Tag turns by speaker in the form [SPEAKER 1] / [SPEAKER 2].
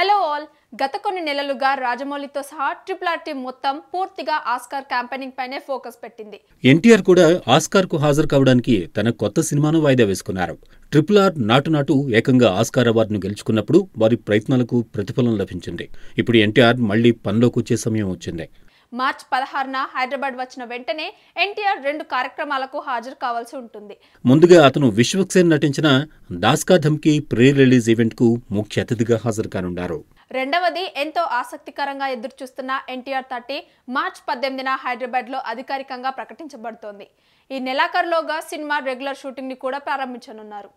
[SPEAKER 1] hello all గత కొన్ని నెలలుగా రాజమౌళితో సహా ట్రిపుల్ ఆర్ టీం మొత్తం పూర్తిగా ఆస్కార్ క్యాంపెయినింగ్ పైనే ఫోకస్ పెట్టింది
[SPEAKER 2] ఎన్టీఆర్ కూడా ఆస్కార్ కు హాజరు కావడానికి తన కొత్త సినిమాను వాయిదా వేసుకున్నారు ట్రిపుల్ ఆర్ నాటు నాటు ఏకంగా ఆస్కార్ అవార్డును గెలుచుకున్నప్పుడు వారి ప్రయత్నాలకు ప్రతిఫలం లభించింది ఇప్పుడు ఎన్టీఆర్ మళ్లీ పనిలోకి వచ్చే సమయం వచ్చింది
[SPEAKER 1] మార్చి పదహారున హైదరాబాద్ వచ్చిన వెంటనే ఎన్టీఆర్ రెండు కార్యక్రమాలకు హాజరు కావాల్సి ఉంటుంది
[SPEAKER 2] ముందుగా అతను విశ్వక్సేన్ నటించిన Das Ka Dhamki pre release event కు ముఖ్య అతిథిగా హాజరు కానున్నారు
[SPEAKER 1] రెండవది ఎంతో ఆసక్తికరంగా ఎదురుచూస్తున్న ఎన్టీఆర్ థర్టీ మార్చ్ పద్దెనిమిదిన హైదరాబాద్లో అధికారికంగా ప్రకటించబడుతోంది ఈ నెలాఖరులోగా సినిమా రెగ్యులర్ షూటింగ్ని కూడా ప్రారంభించనున్నారు